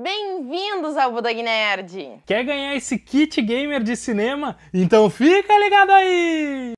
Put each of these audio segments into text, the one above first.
Bem-vindos ao Budog Nerd! Quer ganhar esse kit gamer de cinema? Então fica ligado aí!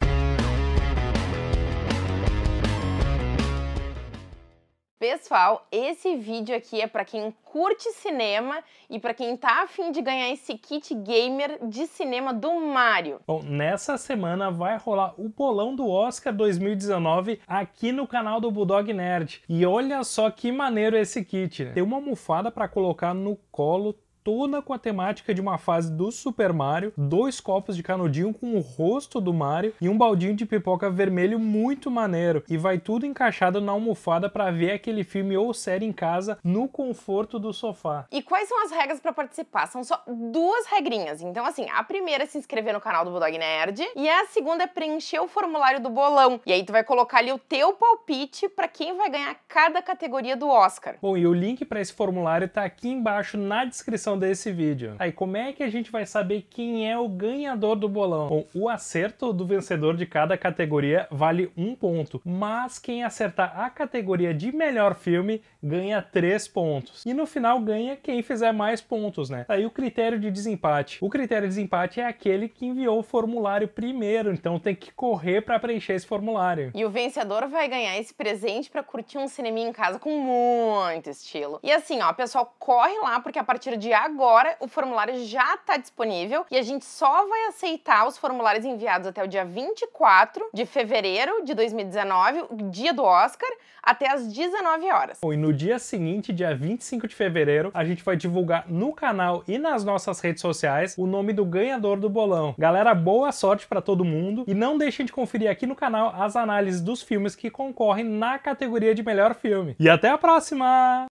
Pessoal, esse vídeo aqui é para quem curte cinema e para quem tá afim de ganhar esse kit gamer de cinema do Mario. Bom, nessa semana vai rolar o bolão do Oscar 2019 aqui no canal do Bulldog Nerd. E olha só que maneiro esse kit. Tem uma almofada para colocar no colo tona com a temática de uma fase do Super Mario, dois copos de canudinho com o rosto do Mario e um baldinho de pipoca vermelho muito maneiro. E vai tudo encaixado na almofada para ver aquele filme ou série em casa no conforto do sofá. E quais são as regras para participar? São só duas regrinhas. Então, assim, a primeira é se inscrever no canal do Bulldog Nerd e a segunda é preencher o formulário do bolão. E aí tu vai colocar ali o teu palpite para quem vai ganhar cada categoria do Oscar. Bom, e o link para esse formulário tá aqui embaixo na descrição descrição desse vídeo. Aí, como é que a gente vai saber quem é o ganhador do bolão? Bom, o acerto do vencedor de cada categoria vale um ponto, mas quem acertar a categoria de melhor filme ganha três pontos. E no final ganha quem fizer mais pontos, né? Aí o critério de desempate. O critério de desempate é aquele que enviou o formulário primeiro, então tem que correr para preencher esse formulário. E o vencedor vai ganhar esse presente para curtir um cinema em casa com muito estilo. E assim, ó, pessoal, corre lá porque a partir de agora, o formulário já está disponível e a gente só vai aceitar os formulários enviados até o dia 24 de fevereiro de 2019, dia do Oscar, até as 19 horas. e no dia seguinte, dia 25 de fevereiro, a gente vai divulgar no canal e nas nossas redes sociais o nome do ganhador do bolão. Galera, boa sorte para todo mundo e não deixem de conferir aqui no canal as análises dos filmes que concorrem na categoria de melhor filme. E até a próxima!